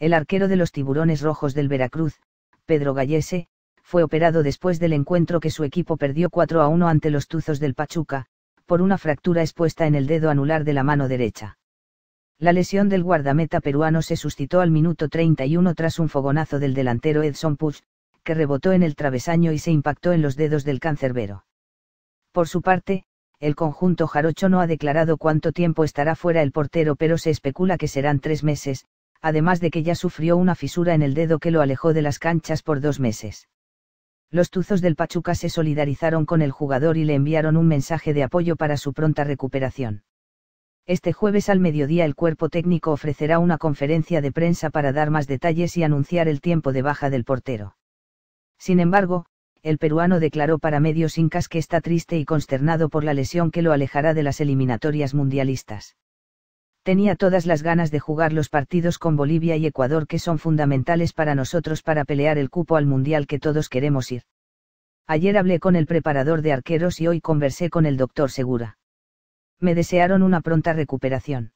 El arquero de los tiburones rojos del Veracruz, Pedro Gallese, fue operado después del encuentro que su equipo perdió 4 a 1 ante los Tuzos del Pachuca, por una fractura expuesta en el dedo anular de la mano derecha. La lesión del guardameta peruano se suscitó al minuto 31 tras un fogonazo del delantero Edson Puch, que rebotó en el travesaño y se impactó en los dedos del cancerbero. Por su parte, el conjunto jarocho no ha declarado cuánto tiempo estará fuera el portero, pero se especula que serán tres meses, además de que ya sufrió una fisura en el dedo que lo alejó de las canchas por dos meses. Los tuzos del Pachuca se solidarizaron con el jugador y le enviaron un mensaje de apoyo para su pronta recuperación. Este jueves al mediodía el cuerpo técnico ofrecerá una conferencia de prensa para dar más detalles y anunciar el tiempo de baja del portero. Sin embargo, el peruano declaró para medios incas que está triste y consternado por la lesión que lo alejará de las eliminatorias mundialistas tenía todas las ganas de jugar los partidos con Bolivia y Ecuador que son fundamentales para nosotros para pelear el cupo al Mundial que todos queremos ir. Ayer hablé con el preparador de arqueros y hoy conversé con el doctor Segura. Me desearon una pronta recuperación.